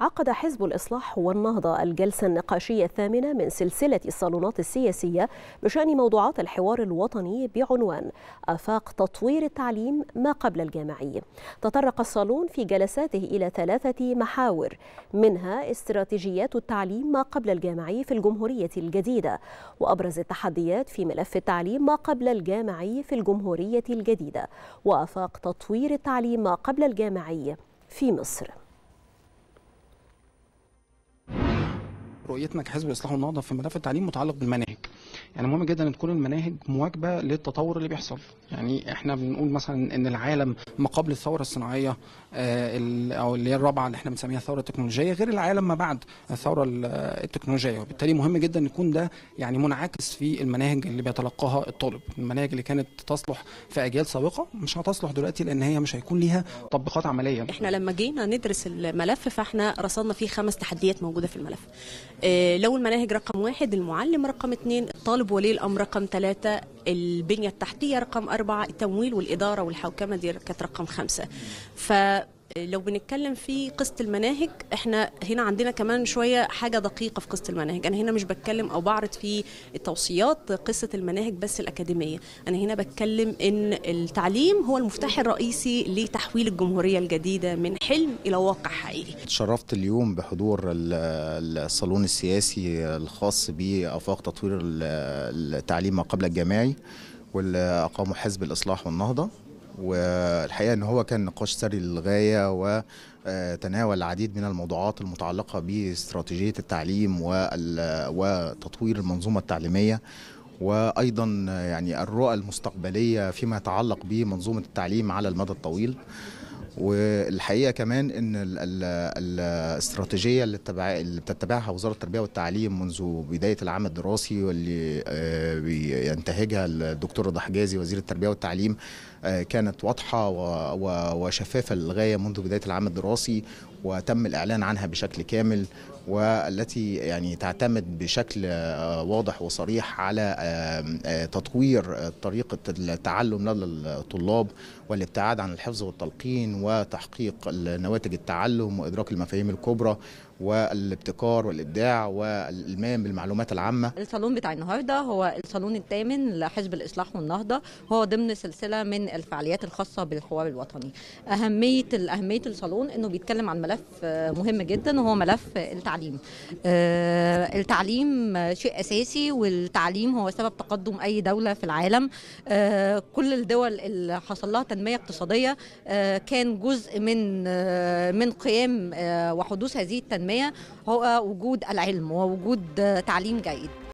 عقد حزب الإصلاح والنهضة الجلسة النقاشية الثامنة من سلسلة الصالونات السياسية بشأن موضوعات الحوار الوطني بعنوان آفاق تطوير التعليم ما قبل الجامعي تطرق الصالون في جلساته إلى ثلاثة محاور منها استراتيجيات التعليم ما قبل الجامعي في الجمهورية الجديدة وأبرز التحديات في ملف التعليم ما قبل الجامعي في الجمهورية الجديدة وآفاق تطوير التعليم ما قبل الجامعي في مصر رؤيتنا كحزب الاصلاح والنهضه في ملف التعليم متعلق بالمناهج يعني مهم جدا ان تكون المناهج مواكبه للتطور اللي بيحصل يعني احنا بنقول مثلا ان العالم ما قبل الثوره الصناعيه آه، او اللي هي الرابعه اللي احنا بنسميها الثوره التكنولوجيه غير العالم ما بعد الثوره التكنولوجيه وبالتالي مهم جدا يكون ده يعني منعكس في المناهج اللي بيتلقاها الطالب المناهج اللي كانت تصلح في اجيال سابقه مش هتصلح دلوقتي لان هي مش هيكون ليها تطبيقات عمليه احنا لما جينا ندرس الملف فاحنا رصدنا فيه خمس تحديات موجوده في الملف آه، لو المناهج رقم واحد المعلم رقم اثنين الطالب ولي الامر رقم ثلاثه البنية التحتية رقم أربعة التمويل والإدارة والحوكمة دي كانت رقم خمسة ف لو بنتكلم في قصه المناهج احنا هنا عندنا كمان شويه حاجه دقيقه في قصه المناهج انا هنا مش بتكلم او بعرض في التوصيات قصه المناهج بس الاكاديميه انا هنا بتكلم ان التعليم هو المفتاح الرئيسي لتحويل الجمهوريه الجديده من حلم الى واقع حقيقي تشرفت اليوم بحضور الصالون السياسي الخاص بافاق تطوير التعليم ما قبل الجامعي واللي حزب الاصلاح والنهضه والحقيقه ان هو كان نقاش سري للغايه وتناول آه، العديد من الموضوعات المتعلقه باستراتيجيه التعليم وتطوير المنظومه التعليميه وايضا يعني الرؤى المستقبليه فيما يتعلق بمنظومه التعليم على المدى الطويل والحقيقه كمان ان الاستراتيجيه اللي اللي بتتبعها وزاره التربيه والتعليم منذ بدايه العام الدراسي واللي آه، بينتهجها الدكتور رضا حجازي وزير التربيه والتعليم آه، كانت واضحه وشفافه للغايه منذ بدايه العام الدراسي وتم الاعلان عنها بشكل كامل والتي يعني تعتمد بشكل آه، واضح وصريح على تطوير طريقه التعلم لدى الطلاب والابتعاد عن الحفظ والتلقين وتحقيق نواتج التعلم وإدراك المفاهيم الكبرى والابتكار والإبداع والإلمام بالمعلومات العامة الصالون بتاع النهاردة هو الصالون الثامن لحزب الإصلاح والنهضة هو ضمن سلسلة من الفعاليات الخاصة بالحوار الوطني أهمية أهمية الصالون أنه بيتكلم عن ملف مهم جدا وهو ملف التعليم آه، التعليم شيء أساسي والتعليم هو سبب تقدم أي دولة في العالم آه، كل الدول اللي حصل لها تنمية اقتصادية آه، كان جزء من من قيام آه، وحدوث هذه التنميه هو وجود العلم ووجود تعليم جيد